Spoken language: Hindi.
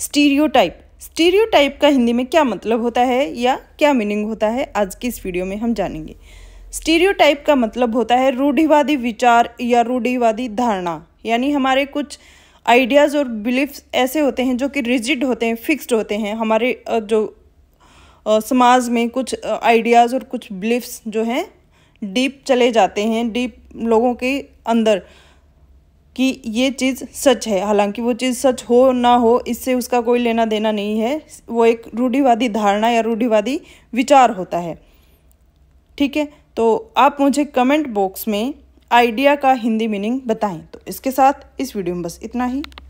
स्टीरियोटाइप स्टीरियोटाइप का हिंदी में क्या मतलब होता है या क्या मीनिंग होता है आज की इस वीडियो में हम जानेंगे स्टीरियोटाइप का मतलब होता है रूढ़िवादी विचार या रूढ़िवादी धारणा यानी हमारे कुछ आइडियाज़ और बिलीफ्स ऐसे होते हैं जो कि रिजिड होते हैं फिक्स्ड होते हैं हमारे जो समाज में कुछ आइडियाज़ और कुछ बिलीफ्स जो हैं डीप चले जाते हैं डीप लोगों के अंदर कि ये चीज़ सच है हालांकि वो चीज़ सच हो ना हो इससे उसका कोई लेना देना नहीं है वो एक रूढ़िवादी धारणा या रूढ़िवादी विचार होता है ठीक है तो आप मुझे कमेंट बॉक्स में आइडिया का हिंदी मीनिंग बताएं तो इसके साथ इस वीडियो में बस इतना ही